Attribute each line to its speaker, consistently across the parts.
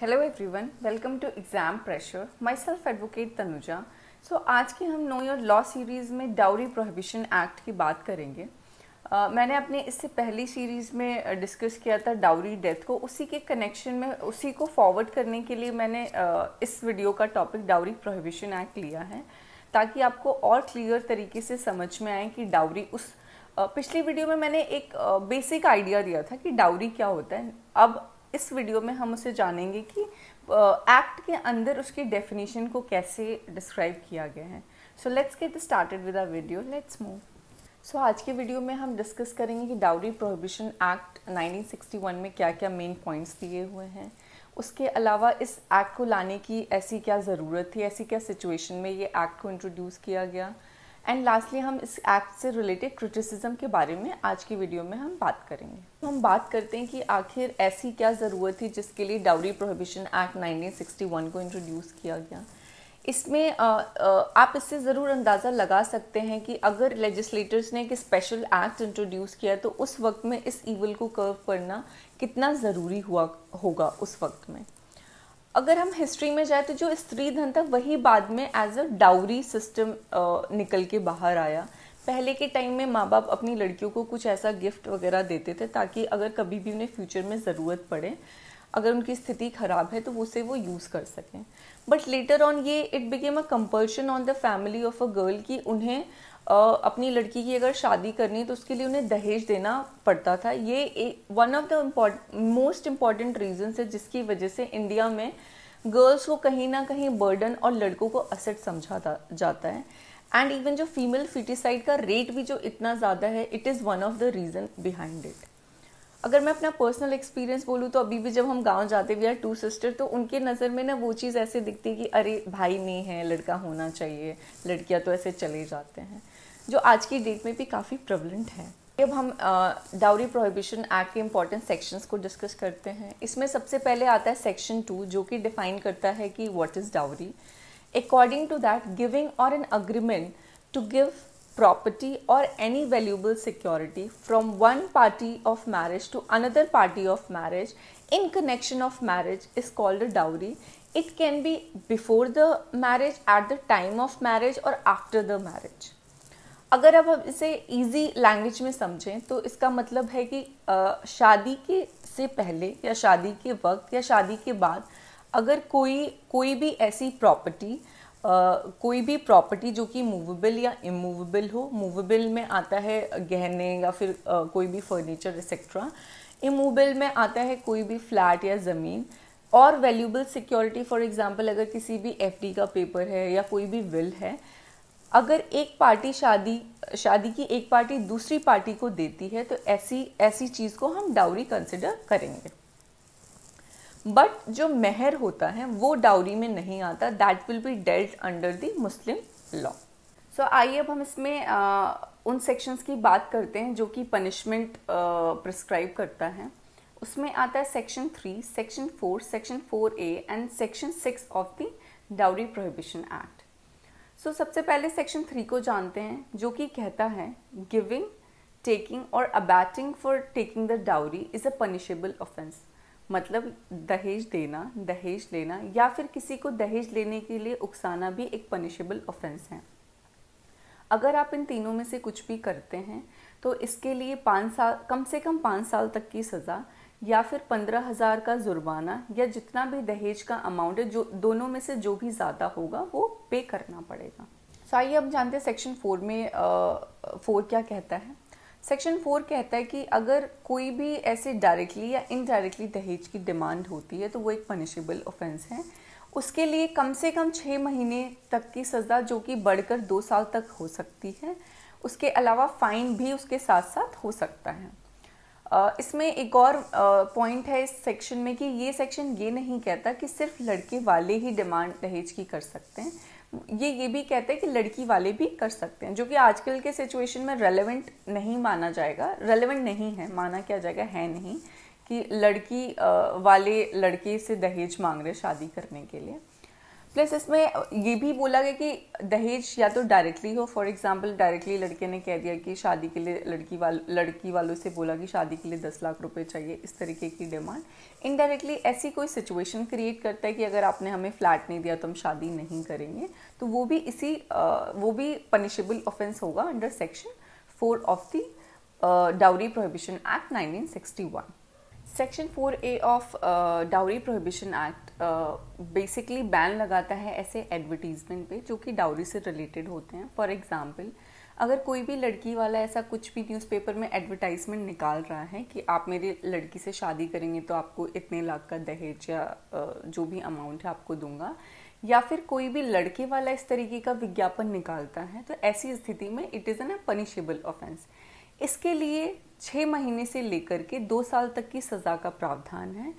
Speaker 1: hello everyone welcome to exam pressure myself advocate Tanuja so आज की हम know your law series में dowry prohibition act की बात करेंगे uh, मैंने अपने इससे पहली सीरीज़ में डिस्कस किया था डाउरी डेथ को उसी के कनेक्शन में उसी को फॉरवर्ड करने के लिए मैंने uh, इस वीडियो का टॉपिक डाउरी प्रोहिबिशन एक्ट लिया है ताकि आपको और क्लियर तरीके से समझ में आए कि डाउरी उस पिछली वीडियो में मैंने एक बेसिक आइडिया दिया था कि डाउरी क्या होता है अब इस वीडियो में हम उसे जानेंगे कि एक्ट के अंदर उसकी डेफिनेशन को कैसे डिस्क्राइब किया गया है so let's get started with our video let's move so आज के वीडियो में हम डिस्कस करेंगे कि डाउरी प्रोहिबिशन एक्ट 1961 में क्या क्या मेन पॉइंट्स दिए हुए हैं उसके अलावा इस एक्ट को लाने की ऐसी क्या ज़रूरत थी ऐसी क्या सिचुएशन में ये एक्ट को इंट्रोड्यूस किया गया एंड लास्टली हम इस एक्ट से रिलेटेड क्रिटिसिज्म के बारे में आज की वीडियो में हम बात करेंगे तो हम बात करते हैं कि आखिर ऐसी क्या ज़रूरत थी जिसके लिए डाउरी प्रोहिबिशन एक्ट 1961 को इंट्रोड्यूस किया गया इसमें आ, आप इससे ज़रूर अंदाज़ा लगा सकते हैं कि अगर लेजिस्लेटर्स ने एक स्पेशल एक्ट इंट्रोड्यूस किया तो उस वक्त में इस ईवल को कर्व करना कितना ज़रूरी हुआ होगा उस वक्त में अगर हम हिस्ट्री में जाए तो जो स्त्री धन था वही बाद में एज अ डाउरी सिस्टम निकल के बाहर आया पहले के टाइम में माँ बाप अपनी लड़कियों को कुछ ऐसा गिफ्ट वगैरह देते थे ताकि अगर कभी भी उन्हें फ्यूचर में ज़रूरत पड़े अगर उनकी स्थिति ख़राब है तो उसे वो यूज़ कर सकें बट लेटर ऑन ये it became a compulsion on the family of a girl कि उन्हें अपनी लड़की की अगर शादी करनी है तो उसके लिए उन्हें दहेज देना पड़ता था ये one of the most important reasons है जिसकी वजह से इंडिया में गर्ल्स को कहीं ना कहीं बर्डन और लड़कों को असेट समझा जाता है एंड इवन जो फीमेल फिटिसाइड का रेट भी जो इतना ज़्यादा है it is one of the reason behind it अगर मैं अपना पर्सनल एक्सपीरियंस बोलूँ तो अभी भी जब हम गांव जाते वी आर टू सिस्टर तो उनके नज़र में ना वो चीज़ ऐसे दिखती है कि अरे भाई नहीं है लड़का होना चाहिए लड़कियाँ तो ऐसे चले जाते हैं जो आज की डेट में भी काफ़ी प्रवलेंट है जब हम डाउरी प्रोहिबिशन एक्ट के इम्पोर्टेंट सेक्शंस को डिस्कस करते हैं इसमें सबसे पहले आता है सेक्शन टू जो कि डिफाइन करता है कि what is dowry according to that giving or an agreement to give property or any valuable security from one party of marriage to another party of marriage in connection of marriage is called dowry it can be before the marriage at the time of marriage or after the marriage अगर अब हम इसे easy language में समझें तो इसका मतलब है कि शादी के से पहले या शादी के वक्त या शादी के बाद अगर कोई कोई भी ऐसी प्रॉपर्टी कोई भी प्रॉपर्टी जो कि मूवेबल या इमूवेबल हो मूवेबल में आता है गहने या फिर कोई भी फर्नीचर एक्सेट्रा इमूवेबल में आता है कोई भी फ्लैट या ज़मीन और वैल्यूबल सिक्योरिटी फॉर एग्जांपल अगर किसी भी एफडी का पेपर है या कोई भी विल है अगर एक पार्टी शादी शादी की एक पार्टी दूसरी पार्टी को देती है तो ऐसी ऐसी चीज़ को हम डाउरी कंसिडर करेंगे बट जो मेहर होता है वो डाउरी में नहीं आता that will be dealt under the Muslim law so आइए अब हम इसमें आ, उन सेक्शंस की बात करते हैं जो कि पनिशमेंट प्रिस्क्राइब करता है उसमें आता है section three section four section four A and section six of the dowry prohibition act so so, सबसे पहले सेक्शन थ्री को जानते हैं जो कि कहता है giving taking or abetting for taking the dowry is a punishable offence मतलब दहेज देना दहेज लेना या फिर किसी को दहेज लेने के लिए उकसाना भी एक पनिशेबल ऑफेंस है अगर आप इन तीनों में से कुछ भी करते हैं तो इसके लिए पाँच साल कम से कम पाँच साल तक की सज़ा या फिर पंद्रह हज़ार का जुर्माना या जितना भी दहेज का अमाउंट है जो दोनों में से जो भी ज़्यादा होगा वो पे करना पड़ेगा सो आइए अब जानते हैं सेक्शन फोर में फोर क्या कहता है सेक्शन फोर कहता है कि अगर कोई भी ऐसे डायरेक्टली या इनडायरेक्टली दहेज की डिमांड होती है तो वो एक पनिशेबल ऑफेंस है उसके लिए कम से कम छः महीने तक की सज़ा जो कि बढ़कर दो साल तक हो सकती है उसके अलावा फ़ाइन भी उसके साथ साथ हो सकता है इसमें एक और पॉइंट है इस सेक्शन में कि ये सेक्शन ये नहीं कहता कि सिर्फ लड़के वाले ही डिमांड दहेज की कर सकते हैं ये ये भी कहते हैं कि लड़की वाले भी कर सकते हैं जो कि आजकल के सिचुएशन में रेलेवेंट नहीं माना जाएगा रेलेवेंट नहीं है माना क्या जाएगा है नहीं कि लड़की वाले लड़के से दहेज मांग रहे शादी करने के लिए प्लस इसमें ये भी बोला गया कि दहेज या तो डायरेक्टली हो फॉर एग्जांपल डायरेक्टली लड़के ने कह दिया कि शादी के लिए लड़की वाल लड़की वालों से बोला कि शादी के लिए दस लाख रुपए चाहिए इस तरीके की डिमांड इनडायरेक्टली ऐसी कोई सिचुएशन क्रिएट करता है कि अगर आपने हमें फ्लैट नहीं दिया तो हम शादी नहीं करेंगे तो वो भी इसी वो भी पनिशेबल ऑफेंस होगा under section four of the dowry prohibition act nineteen section four A of dowry prohibition act basically ban लगाता है ऐसे एडवर्टीजमेंट पे जो कि डाउरी से रिलेटेड होते हैं फॉर एग्जाम्पल अगर कोई भी लड़की वाला ऐसा कुछ भी न्यूज़पेपर में एडवर्टाइजमेंट निकाल रहा है कि आप मेरी लड़की से शादी करेंगे तो आपको इतने लाख का दहेज या जो भी अमाउंट है आपको दूंगा या फिर कोई भी लड़के वाला इस तरीके का विज्ञापन निकालता है तो ऐसी स्थिति में it is an a punishable offence इसके लिए छः महीने से लेकर के दो साल तक की सज़ा का प्रावधान है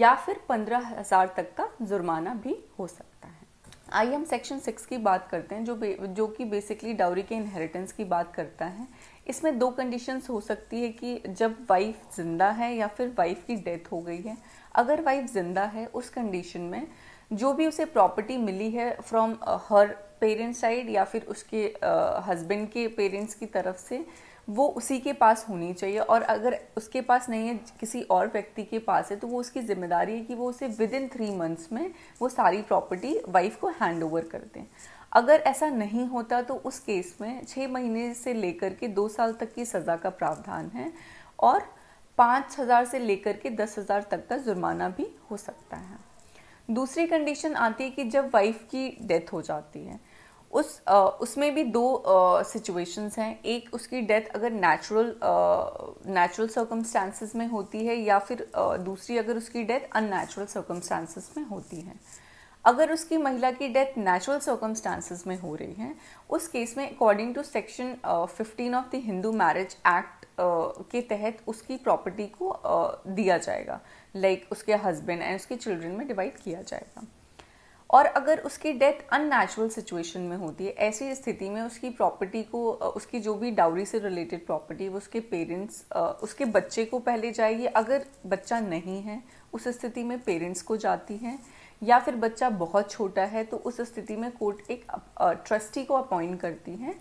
Speaker 1: या फिर पंद्रह हज़ार तक का जुर्माना भी हो सकता है आइए हम सेक्शन सिक्स की बात करते हैं जो जो कि बेसिकली डाउरी के इनहेरिटेंस की बात करता है इसमें दो कंडीशंस हो सकती है कि जब वाइफ ज़िंदा है या फिर वाइफ की डेथ हो गई है अगर वाइफ ज़िंदा है उस कंडीशन में जो भी उसे प्रॉपर्टी मिली है फ्रॉम हर पेरेंट्स साइड या फिर उसके हस्बैंड के पेरेंट्स की तरफ से वो उसी के पास होनी चाहिए और अगर उसके पास नहीं है किसी और व्यक्ति के पास है तो वो उसकी जिम्मेदारी है कि वो उसे विद इन थ्री मंथ्स में वो सारी प्रॉपर्टी वाइफ को हैंड ओवर कर दें अगर ऐसा नहीं होता तो उस केस में छः महीने से लेकर के दो साल तक की सज़ा का प्रावधान है और पाँच हज़ार से लेकर के दस हज़ार तक का जुर्माना भी हो सकता है दूसरी कंडीशन आती है कि जब वाइफ की डेथ हो जाती है उस आ, उसमें भी दो सिचुएशंस हैं एक उसकी डेथ अगर नेचुरल नेचुरल सर्कमस्टांसिस में होती है या फिर आ, दूसरी अगर उसकी डेथ अननेचुरल सर्कमस्टांसिस में होती है अगर उसकी महिला की डेथ नेचुरल सर्कमस्टांसिस में हो रही है उस केस में according to section fifteen of the Hindu marriage act के तहत उसकी प्रॉपर्टी को uh, दिया जाएगा लाइक like उसके हस्बैंड एंड उसके चिल्ड्रन में डिवाइड किया जाएगा और अगर उसकी डेथ अननेचुरल सिचुएशन में होती है ऐसी स्थिति में उसकी प्रॉपर्टी को उसकी जो भी डाउरी से रिलेटेड प्रॉपर्टी वो उसके पेरेंट्स उसके बच्चे को पहले जाएगी अगर बच्चा नहीं है उस स्थिति में पेरेंट्स को जाती है या फिर बच्चा बहुत छोटा है तो उस स्थिति में कोर्ट एक ट्रस्टी को अपॉइंट करती है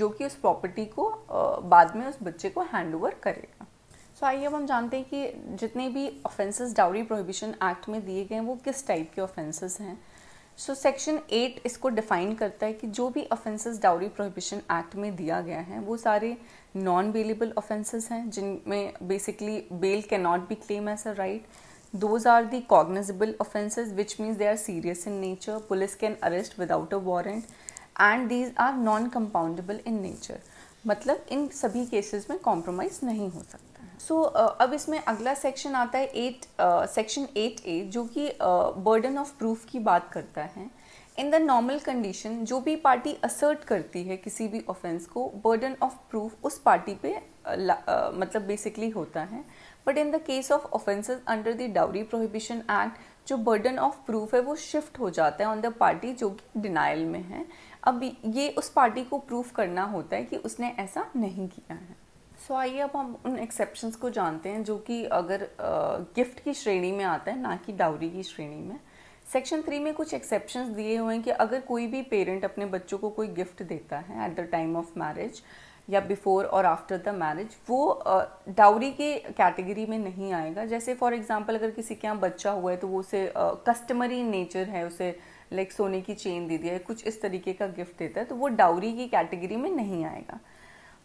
Speaker 1: जो कि उस प्रॉपर्टी को बाद में उस बच्चे को हैंड ओवर करेगा सो आइए अब हम जानते हैं कि जितने भी ऑफेंसेस डाउरी प्रोहिबिशन एक्ट में दिए गए हैं वो किस टाइप के ऑफेंसेस हैं सो सेक्शन एट इसको डिफाइन करता है कि जो भी ऑफेंसेस डाउरी प्रोहिबिशन एक्ट में दिया गया है वो सारे नॉन बेलेबल ऑफेंसेस हैं जिनमें basically bail can not be claim as a right those are the cognizable offences which means they are serious in nature police can arrest without a warrant and these are non compoundable in nature मतलब इन सभी cases में compromise नहीं हो सकता सो so, uh, अब इसमें अगला सेक्शन आता है एट सेक्शन एट ए जो कि बर्डन ऑफ प्रूफ की बात करता है इन द नॉर्मल कंडीशन जो भी पार्टी असर्ट करती है किसी भी ऑफेंस को बर्डन ऑफ प्रूफ उस पार्टी पे uh, uh, मतलब बेसिकली होता है but in the case of offences under the dowry prohibition act जो बर्डन ऑफ प्रूफ है वो शिफ्ट हो जाता है ऑन द पार्टी जो कि डिनाइल में है अब ये उस पार्टी को प्रूफ करना होता है कि उसने ऐसा नहीं किया है सो आइए अब हम उन एक्सेप्शंस को जानते हैं जो कि अगर गिफ्ट की श्रेणी में आता है ना कि डाउरी की श्रेणी में सेक्शन थ्री में कुछ एक्सेप्शंस दिए हुए हैं कि अगर कोई भी पेरेंट अपने बच्चों को कोई गिफ्ट देता है at the time of marriage या बिफोर और आफ्टर द मैरिज वो डाउरी के कैटेगरी में नहीं आएगा जैसे फॉर एग्जांपल अगर किसी के यहाँ बच्चा हुआ है तो वो उसे कस्टमरी नेचर है उसे लाइक सोने की चेन दे दिया है कुछ इस तरीके का गिफ्ट देता है तो वो डाउरी की कैटेगरी में नहीं आएगा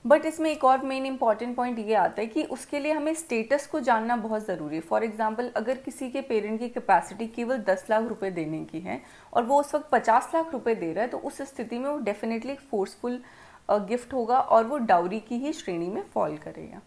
Speaker 1: बट इसमें एक और मेन इंपॉर्टेंट पॉइंट ये आता है कि उसके लिए हमें स्टेटस को जानना बहुत ज़रूरी है फॉर एग्जाम्पल अगर किसी के पेरेंट की कैपेसिटी केवल दस लाख रुपए देने की है और वो उस वक्त पचास लाख रुपए दे रहा है तो उस स्थिति में वो डेफिनेटली फोर्सफुल गिफ्ट होगा और वो डाउरी की ही श्रेणी में फॉल करेगा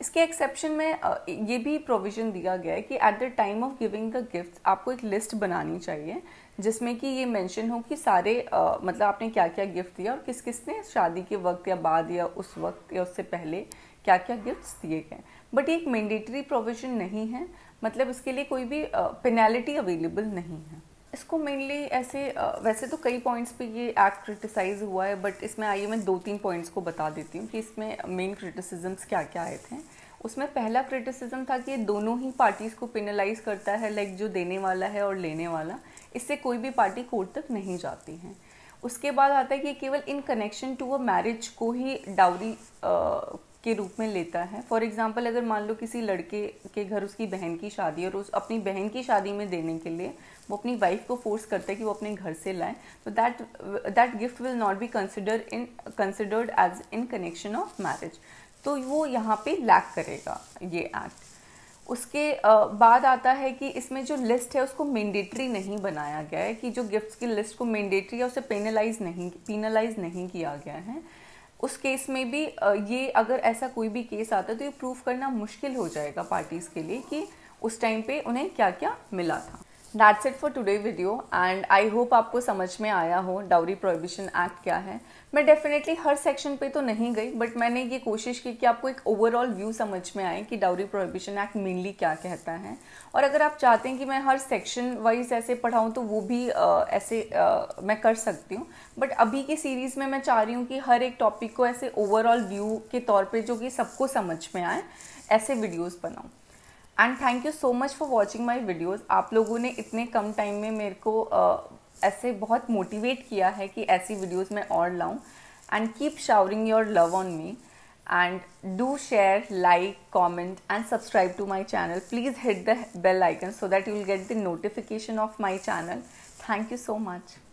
Speaker 1: इसके एक्सेप्शन में ये भी प्रोविज़न दिया गया है कि at the time of giving the gift आपको एक लिस्ट बनानी चाहिए जिसमें कि ये मेंशन हो कि सारे आ, मतलब आपने क्या क्या गिफ्ट दिया और किस किस ने शादी के वक्त या बाद या उस वक्त या उससे पहले क्या क्या गिफ्ट्स दिए गए बट ये एक मैंडेटरी प्रोविजन नहीं है मतलब इसके लिए कोई भी पेनल्टी अवेलेबल नहीं है इसको मेनली ऐसे आ, वैसे तो कई पॉइंट्स पे ये एक्ट क्रिटिसाइज हुआ है बट इसमें आइए मैं दो तीन पॉइंट्स को बता देती हूँ कि इसमें मेन क्रिटिसिजम्स क्या क्या आए थे उसमें पहला क्रिटिसिज्म था कि ये दोनों ही पार्टीज़ को पेनलाइज करता है लाइक जो देने वाला है और लेने वाला इससे कोई भी पार्टी कोर्ट तक नहीं जाती है उसके बाद आता है कि केवल in connection to a marriage को ही डाउरी के रूप में लेता है फॉर एग्जाम्पल अगर मान लो किसी लड़के के घर उसकी बहन की शादी और उस अपनी बहन की शादी में देने के लिए वो अपनी वाइफ को फोर्स करता है कि वो अपने घर से लाए तो that that gift will not be consider in considered as in connection of marriage तो वो यहाँ पे लैक करेगा ये एक्ट उसके बाद आता है कि इसमें जो लिस्ट है उसको मैंडेटरी नहीं बनाया गया है कि जो गिफ्ट्स की लिस्ट को मैंडेटरी है उसे पेनलाइज नहीं पेनलाइज नहीं किया गया है उस केस में भी ये अगर ऐसा कोई भी केस आता है तो ये प्रूव करना मुश्किल हो जाएगा पार्टीज़ के लिए कि उस टाइम पे उन्हें क्या क्या मिला था that's it for today video and I hope आपको समझ में आया हो डाउरी प्रोहिबिशन एक्ट क्या है मैं डेफिनेटली हर सेक्शन पे तो नहीं गई बट मैंने ये कोशिश की कि आपको एक ओवरऑल व्यू समझ में आए कि डाउरी प्रोहिबिशन एक्ट मेनली क्या कहता है और अगर आप चाहते हैं कि मैं हर सेक्शन वाइज ऐसे पढ़ाऊँ तो वो भी आ, ऐसे आ, मैं कर सकती हूँ बट अभी की सीरीज़ में मैं चाह रही हूँ कि हर एक टॉपिक को ऐसे ओवरऑल व्यू के तौर पर जो कि सबको समझ में आए ऐसे वीडियोज़ बनाऊँ and thank you so much for watching my videos आप लोगों ने इतने कम टाइम में मेरे को uh, ऐसे बहुत मोटिवेट किया है कि ऐसी वीडियोज़ मैं और लाऊँ and keep showering your love on me and do share like comment and subscribe to my channel please hit the bell icon so that you will get the notification of my channel thank you so much